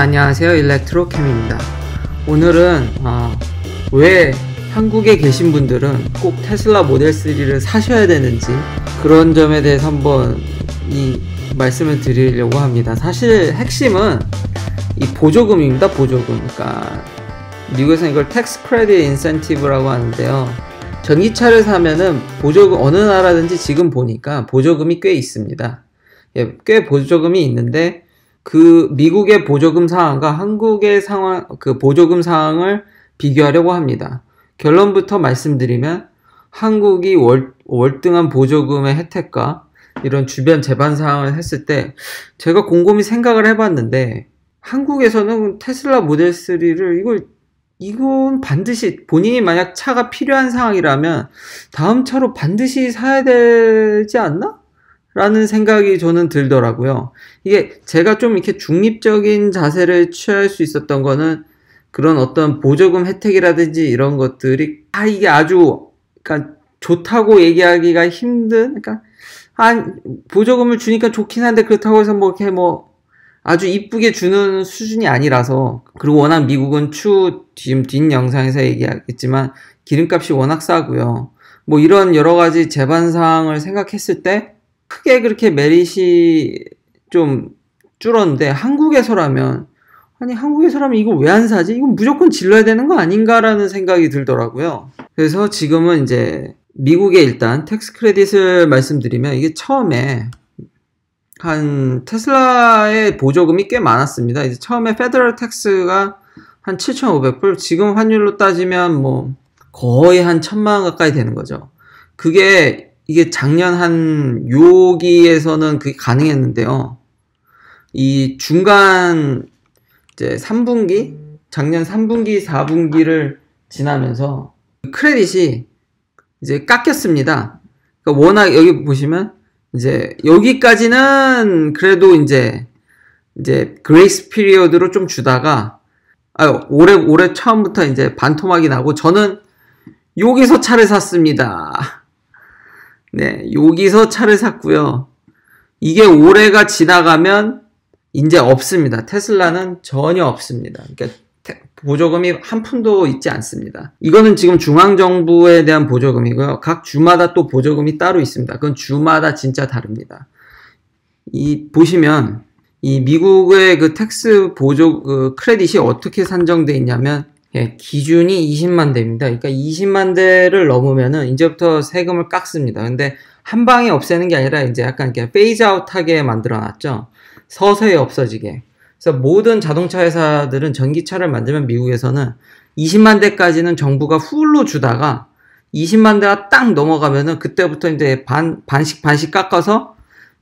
안녕하세요. 일렉트로캠입니다. 오늘은 아, 왜 한국에 계신 분들은 꼭 테슬라 모델 3를 사셔야 되는지 그런 점에 대해서 한번 이 말씀을 드리려고 합니다. 사실 핵심은 이 보조금입니다. 보조금. 그러니까 미국에서는 이걸 텍스 크레딧 인센티브라고 하는데요. 전기차를 사면은 보조금 어느 나라든지 지금 보니까 보조금이 꽤 있습니다. 예, 꽤 보조금이 있는데 그 미국의 보조금 상황과 한국의 상황 그 보조금 상황을 비교하려고 합니다. 결론부터 말씀드리면 한국이 월, 월등한 보조금의 혜택과 이런 주변 재반 상황을 했을 때 제가 곰곰이 생각을 해봤는데 한국에서는 테슬라 모델 3를 이걸 이건 반드시 본인이 만약 차가 필요한 상황이라면 다음 차로 반드시 사야 되지 않나? 라는 생각이 저는 들더라고요. 이게 제가 좀 이렇게 중립적인 자세를 취할 수 있었던 거는 그런 어떤 보조금 혜택이라든지 이런 것들이 아 이게 아주 그러니까 좋다고 얘기하기가 힘든 그러니까 한 보조금을 주니까 좋긴 한데 그렇다고 해서 뭐 이렇게 뭐 아주 이쁘게 주는 수준이 아니라서 그리고 워낙 미국은 추 지금 뒷 영상에서 얘기하겠지만 기름값이 워낙 싸고요. 뭐 이런 여러 가지 재반 사항을 생각했을 때 크게 그렇게 메릿이 좀 줄었는데 한국에서라면 아니 한국에서라면 이거 왜 안 사지? 이거 무조건 질러야 되는 거 아닌가라는 생각이 들더라고요. 그래서 지금은 이제 미국에 일단 텍스 크레딧을 말씀드리면 이게 처음에 한 테슬라의 보조금이 꽤 많았습니다. 이제 처음에 페더럴 텍스가 한 7,500불, 지금 환율로 따지면 뭐 거의 한 천만 원 가까이 되는 거죠. 그게 이게 작년 한 요기에서는 그게 가능했는데요. 이 중간 이제 3분기 작년 3분기 4분기를 지나면서 그 크레딧이 이제 깎였습니다. 그러니까 워낙 여기 보시면 이제 여기까지는 그래도 이제 이제 그레이스 피리어드로 좀 주다가 아 올해 올해 처음부터 이제 반토막이 나고 저는 여기서 차를 샀습니다. 네, 여기서 차를 샀고요. 이게 올해가 지나가면 이제 없습니다. 테슬라는 전혀 없습니다. 그러니까 보조금이 한 푼도 있지 않습니다. 이거는 지금 중앙정부에 대한 보조금이고요. 각 주마다 또 보조금이 따로 있습니다. 그건 주마다 진짜 다릅니다. 이, 보시면, 이 미국의 그 텍스 보조, 그 크레딧이 어떻게 산정돼 있냐면, 예, 기준이 20만 대입니다. 그러니까 20만 대를 넘으면은 이제부터 세금을 깎습니다. 근데 한 방에 없애는 게 아니라 이제 약간 이렇게 페이즈 아웃하게 만들어 놨죠. 서서히 없어지게. 그래서 모든 자동차 회사들은 전기차를 만들면 미국에서는 20만 대까지는 정부가 훌로 주다가 20만 대가 딱 넘어가면은 그때부터 이제 반, 반씩 반씩 깎아서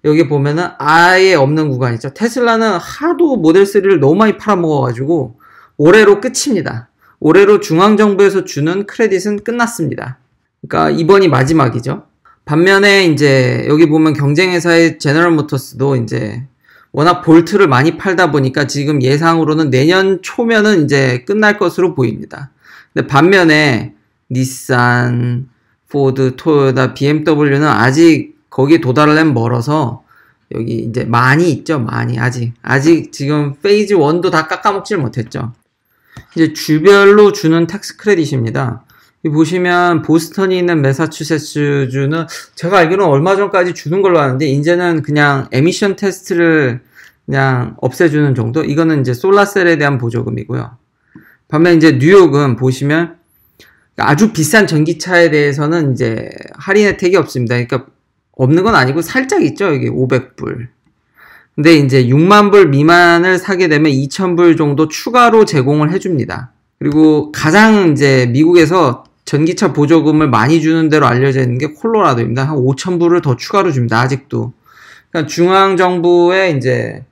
여기 보면은 아예 없는 구간이죠. 테슬라는 하도 모델3를 너무 많이 팔아먹어가지고 올해로 끝입니다. 올해로 중앙정부에서 주는 크레딧은 끝났습니다. 그러니까 이번이 마지막이죠. 반면에 이제 여기 보면 경쟁회사의 제너럴 모터스도 이제 워낙 볼트를 많이 팔다 보니까 지금 예상으로는 내년 초면은 이제 끝날 것으로 보입니다. 근데 반면에 니산, 포드, 토요다 BMW는 아직 거기도달하면 멀어서 여기 이제 많이 있죠, 많이 아직 아직 지금 페이즈 1도 다 깎아먹질 못했죠. 이제 주별로 주는 텍스 크레딧입니다. 보시면 보스턴이 있는 매사추세츠 주는 제가 알기로는 얼마 전까지 주는 걸로 아는데 이제는 그냥 에미션 테스트를 그냥 없애주는 정도. 이거는 이제 솔라셀에 대한 보조금이고요. 반면 이제 뉴욕은 보시면 아주 비싼 전기차에 대해서는 이제 할인 혜택이 없습니다. 그러니까 없는 건 아니고 살짝 있죠. 이게 500불. 근데 이제 6만 불 미만을 사게 되면 2천 불 정도 추가로 제공을 해줍니다. 그리고 가장 이제 미국에서 전기차 보조금을 많이 주는 대로 알려져 있는 게 콜로라도입니다. 한 5천 불을 더 추가로 줍니다. 아직도. 그러니까 중앙 정부의 이제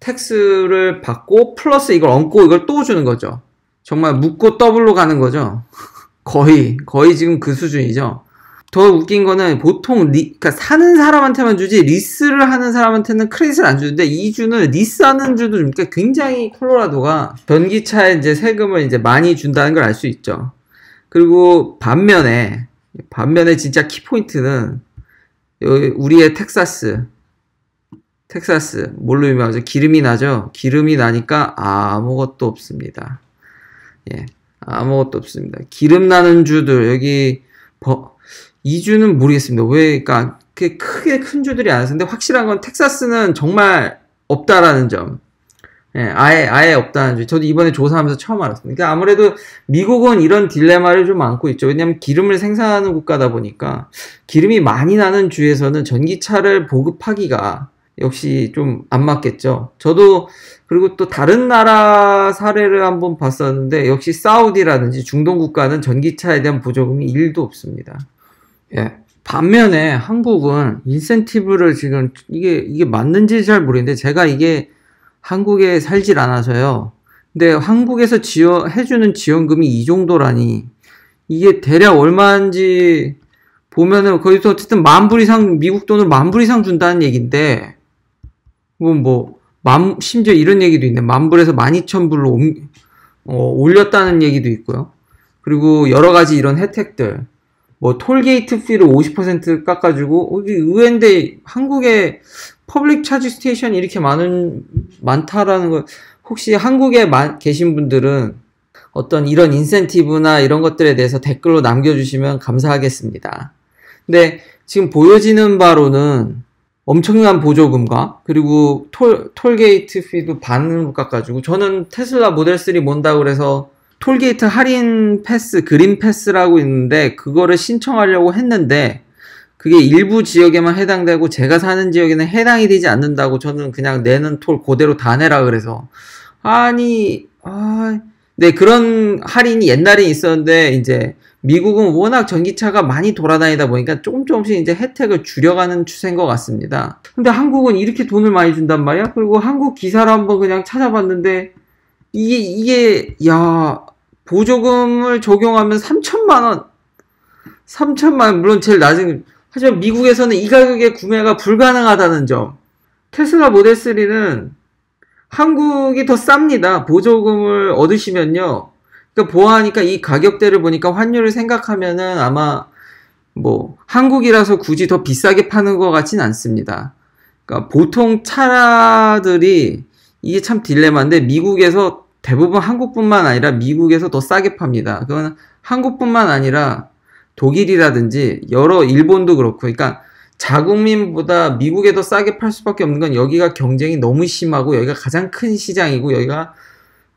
텍스를 받고 플러스 이걸 얹고 이걸 또 주는 거죠. 정말 묻고 더블로 가는 거죠. 거의 거의 지금 그 수준이죠. 더 웃긴 거는 보통 리, 그러니까 사는 사람한테만 주지 리스를 하는 사람한테는 크레딧을 안 주는데 이 주는 리스하는 주도 주니까 그러니까 굉장히 콜로라도가 전기차에 이제 세금을 이제 많이 준다는 걸 알 수 있죠. 그리고 반면에 반면에 진짜 키포인트는 우리의 텍사스 텍사스 뭘로 유명하죠? 기름이 나죠. 기름이 나니까 아무것도 없습니다. 예, 아무것도 없습니다. 기름 나는 주들 여기 버, 2주는 모르겠습니다. 왜, 그니까그 크게 큰 주들이 안했는데 확실한 건 텍사스는 정말 없다라는 점. 예, 아예, 아예 없다는 점. 저도 이번에 조사하면서 처음 알았습니다. 그니까 아무래도 미국은 이런 딜레마를 좀 안고 있죠. 왜냐하면 기름을 생산하는 국가다 보니까 기름이 많이 나는 주에서는 전기차를 보급하기가 역시 좀 안 맞겠죠. 저도 그리고 또 다른 나라 사례를 한번 봤었는데 역시 사우디라든지 중동 국가는 전기차에 대한 보조금이 1도 없습니다. 예. 반면에 한국은 인센티브를 지금 이게 이게 맞는지 잘 모르겠는데 제가 이게 한국에 살질 않아서요. 근데 한국에서 지원 해주는 지원금이 이 정도라니 이게 대략 얼마인지 보면은 거기서 어쨌든 만불 이상 미국 돈으로 만불 이상 준다는 얘기인데 이뭐 만, 심지어 이런 얘기도 있네 만 불에서 만 이천 불로 어, 올렸다는 얘기도 있고요. 그리고 여러 가지 이런 혜택들 뭐 톨게이트 피를 50% 깎아주고 여기 어, 의외인데 한국에 퍼블릭 차지 스테이션 이렇게 많은 많다라는 걸 혹시 한국에 마, 계신 분들은 어떤 이런 인센티브나 이런 것들에 대해서 댓글로 남겨주시면 감사하겠습니다. 근데 지금 보여지는 바로는 엄청난 보조금과 그리고 톨, 톨게이트 피도 반으로 깎아주고 저는 테슬라 모델 3 몬다 그래서 톨게이트 할인 패스, 그린 패스라고 있는데 그거를 신청하려고 했는데 그게 일부 지역에만 해당되고 제가 사는 지역에는 해당이 되지 않는다고 저는 그냥 내는 톨 그대로 다 내라 그래서 아니 아 네, 그런 할인이 옛날에 있었는데 이제 미국은 워낙 전기차가 많이 돌아다니다 보니까 조금 조금씩 이제 혜택을 줄여가는 추세인 것 같습니다. 근데 한국은 이렇게 돈을 많이 준단 말이야? 그리고 한국 기사를 한번 그냥 찾아봤는데 이게 이게 야 보조금을 적용하면 3천만 원, 3천만 원 물론 제일 낮은 하지만 미국에서는 이 가격에 구매가 불가능하다는 점. 테슬라 모델 3는 한국이 더 쌉니다. 보조금을 얻으시면요. 그러니까 보아하니까 이 가격대를 보니까 환율을 생각하면은 아마 뭐 한국이라서 굳이 더 비싸게 파는 것 같진 않습니다. 그러니까 보통 차들이 라 이게 참 딜레마인데 미국에서 대부분 한국뿐만 아니라 미국에서 더 싸게 팝니다. 그건 한국뿐만 아니라 독일이라든지 여러 일본도 그렇고, 그러니까 자국민보다 미국에 더 싸게 팔 수밖에 없는 건 여기가 경쟁이 너무 심하고 여기가 가장 큰 시장이고 여기가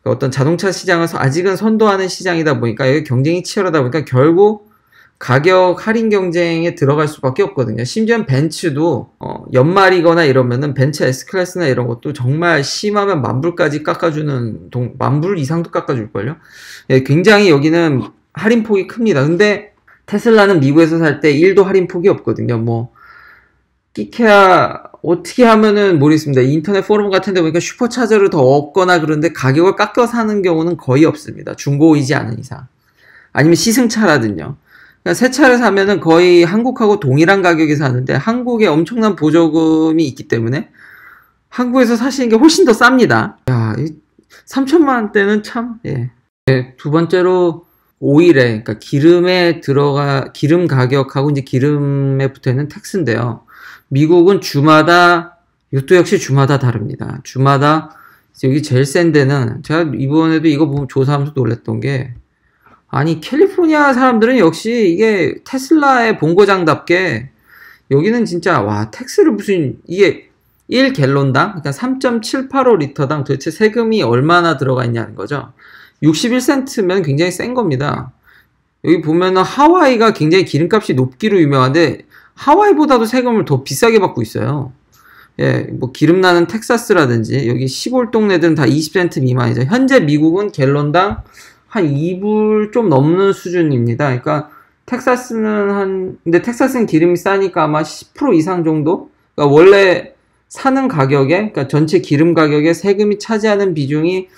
어떤 자동차 시장에서 아직은 선도하는 시장이다 보니까 여기 경쟁이 치열하다 보니까 결국 가격 할인 경쟁에 들어갈 수밖에 없거든요. 심지어 벤츠도 어, 연말이거나 이러면은 벤츠 S 클래스나 이런 것도 정말 심하면 만불까지 깎아주는 동, 만불 이상도 깎아줄 걸요. 예, 굉장히 여기는 할인 폭이 큽니다. 근데 테슬라는 미국에서 살 때 1도 할인 폭이 없거든요. 뭐 끼케야 어떻게 하면은 모르겠습니다. 인터넷 포럼 같은 데 보니까 슈퍼차저를 더 얻거나 그런데 가격을 깎여 사는 경우는 거의 없습니다. 중고이지 않은 이상. 아니면 시승차라든요. 그러니까 새 차를 사면은 거의 한국하고 동일한 가격에 사는데 한국에 엄청난 보조금이 있기 때문에 한국에서 사시는 게 훨씬 더 쌉니다. 야, 3천만 원대는 참, 예. 네, 두 번째로 오일에, 그러니까 기름에 들어가, 기름 가격하고 이제 기름에 붙어 있는 텍스인데요. 미국은 주마다, 이것도 역시 주마다 다릅니다. 주마다, 여기 제일 센 데는, 제가 이번에도 이거 보면 조사하면서 놀랬던 게, 아니 캘리포니아 사람들은 역시 이게 테슬라의 본고장답게 여기는 진짜 와 텍스를 무슨 이게 1갤론당 그러니까 3.785리터당 도대체 세금이 얼마나 들어가 있냐는 거죠. 61센트면 굉장히 센 겁니다. 여기 보면은 하와이가 굉장히 기름값이 높기로 유명한데 하와이보다도 세금을 더 비싸게 받고 있어요. 예, 뭐 기름 나는 텍사스라든지 여기 시골 동네들은 다 20센트 미만이죠. 현재 미국은 갤런당 한 2불 좀 넘는 수준입니다. 그러니까 텍사스는 한 근데 텍사스는 기름이 싸니까 아마 10% 이상 정도. 그러니까 원래 사는 가격에 그러니까 전체 기름 가격에 세금이 차지하는 비중이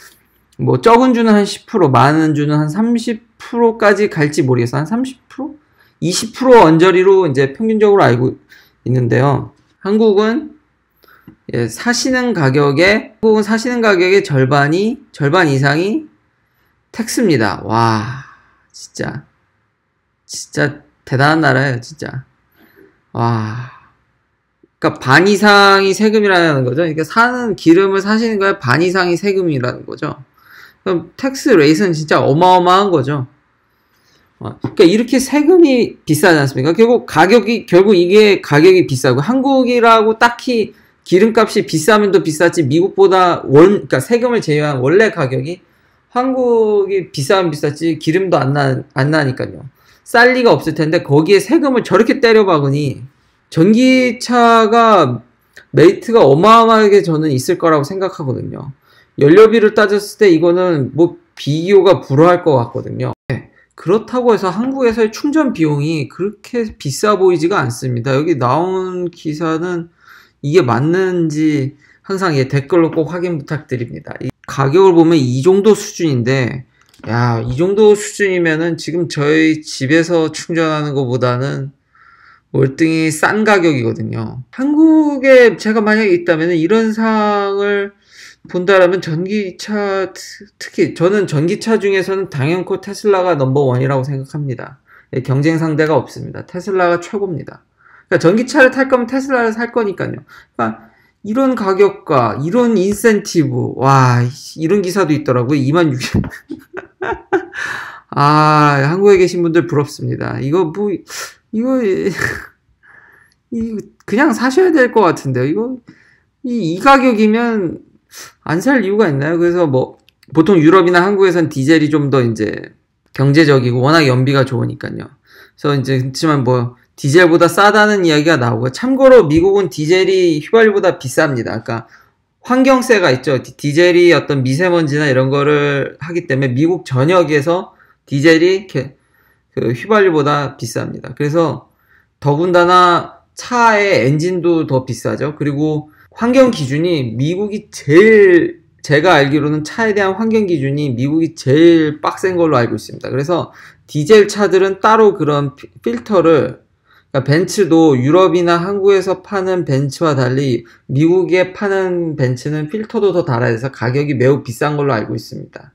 뭐 적은 주는 한 10%, 많은 주는 한 30%까지 갈지 모르겠어한 30%? 20% 언저리로 이제 평균적으로 알고 있는데요. 한국은 예, 사시는 가격에 혹은 사시는 가격의 절반이 절반 이상이 텍스입니다. 와, 진짜. 진짜 대단한 나라예요, 진짜. 와. 그니까반 이상이 세금이라는 거죠. 그러니까 사는 기름을 사시는 거에 반 이상이 세금이라는 거죠. 그럼 텍스 레이스는 진짜 어마어마한 거죠. 어, 그러니까 이렇게 세금이 비싸지 않습니까? 결국 가격이 결국 이게 가격이 비싸고 한국이라고 딱히 기름값이 비싸면 더 비쌌지 미국보다 원 그러니까 세금을 제외한 원래 가격이 한국이 비싸면 비쌌지 기름도 안, 나, 안 나니까요. 쌀 리가 없을 텐데 거기에 세금을 저렇게 때려 박으니 전기차가 메이트가 어마어마하게 저는 있을 거라고 생각하거든요. 연료비를 따졌을 때 이거는 뭐 비교가 불허할 것 같거든요. 네, 그렇다고 해서 한국에서의 충전 비용이 그렇게 비싸 보이지가 않습니다. 여기 나온 기사는 이게 맞는지 항상 예, 댓글로 꼭 확인 부탁드립니다. 가격을 보면 이 정도 수준인데 야, 이 정도 수준이면은 지금 저희 집에서 충전하는 것보다는 월등히 싼 가격이거든요. 한국에 제가 만약에 있다면 이런 상황을 본다라면 전기차, 특히 저는 전기차 중에서는 당연코 테슬라가 넘버원이라고 생각합니다. 예, 경쟁 상대가 없습니다. 테슬라가 최고입니다. 그러니까 전기차를 탈 거면 테슬라를 살 거니까요. 그러니까 이런 가격과 이런 인센티브 와 이런 기사도 있더라고요 2만 6천 아 한국에 계신 분들 부럽습니다 이거 뭐 이거 이 그냥 사셔야 될 것 같은데요 이거 이, 이 가격이면 안 살 이유가 있나요 그래서 뭐 보통 유럽이나 한국에선 디젤이 좀 더 이제 경제적이고 워낙 연비가 좋으니까요 그래서 이제 그렇지만 뭐 디젤보다 싸다는 이야기가 나오고 참고로 미국은 디젤이 휘발유보다 비쌉니다. 그러니까 환경세가 있죠. 디젤이 어떤 미세먼지나 이런 거를 하기 때문에 미국 전역에서 디젤이 그 휘발유보다 비쌉니다. 그래서 더군다나 차의 엔진도 더 비싸죠. 그리고 환경 기준이 미국이 제일 제가 알기로는 차에 대한 환경 기준이 미국이 제일 빡센 걸로 알고 있습니다. 그래서 디젤 차들은 따로 그런 필터를 그러니까 벤츠도 유럽이나 한국에서 파는 벤츠와 달리 미국에 파는 벤츠는 필터도 더 달아야 돼서 가격이 매우 비싼 걸로 알고 있습니다.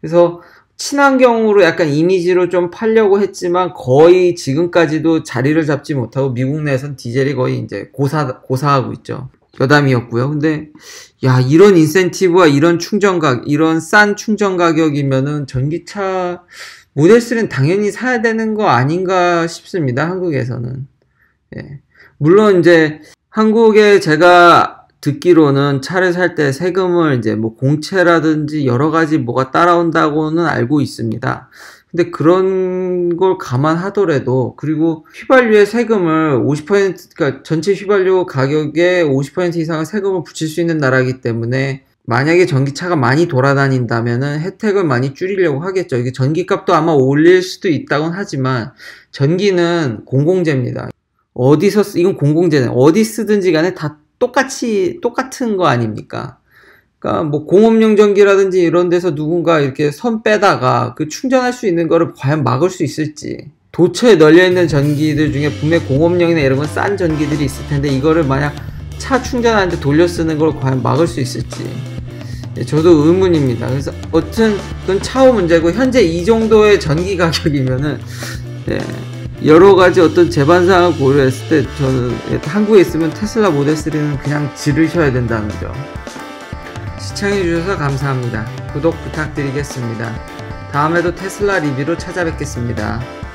그래서 친환경으로 약간 이미지로 좀 팔려고 했지만 거의 지금까지도 자리를 잡지 못하고 미국 내에선 디젤이 거의 이제 고사, 고사하고 있죠. 여담이었고요. 근데 야 이런 인센티브와 이런 충전 가 이런 싼 충전 가격이면은 전기차 모델3는 당연히 사야 되는 거 아닌가 싶습니다. 한국에서는. 예. 물론 이제 한국에 제가 듣기로는 차를 살 때 세금을 이제 뭐 공채라든지 여러 가지 뭐가 따라온다고는 알고 있습니다. 근데 그런 걸 감안하더라도 그리고 휘발유의 세금을 50% 그러니까 전체 휘발유 가격의 50% 이상을 세금을 붙일 수 있는 나라이기 때문에 만약에 전기차가 많이 돌아다닌다면 혜택을 많이 줄이려고 하겠죠. 이게 전기값도 아마 올릴 수도 있다곤 하지만 전기는 공공재입니다. 어디서 쓰, 이건 공공재는 어디 쓰든지 간에 다 똑같이 똑같은 거 아닙니까? 그러니까 뭐 공업용 전기라든지 이런 데서 누군가 이렇게 선 빼다가 그 충전할 수 있는 거를 과연 막을 수 있을지 도처에 널려 있는 전기들 중에 분명 공업용이나 이런 건 싼 전기들이 있을 텐데 이거를 만약 차 충전하는데 돌려 쓰는 걸 과연 막을 수 있을지 예, 저도 의문입니다. 그래서 어쨌든 차후 문제고 현재 이 정도의 전기 가격이면은 예, 여러 가지 어떤 재반 사항을 고려했을 때 저는 한국에 있으면 테슬라 모델 3는 그냥 지르셔야 된다는 점. 시청해 주셔서 감사합니다. 구독 부탁드리겠습니다. 다음에도 테슬라 리뷰로 찾아뵙겠습니다.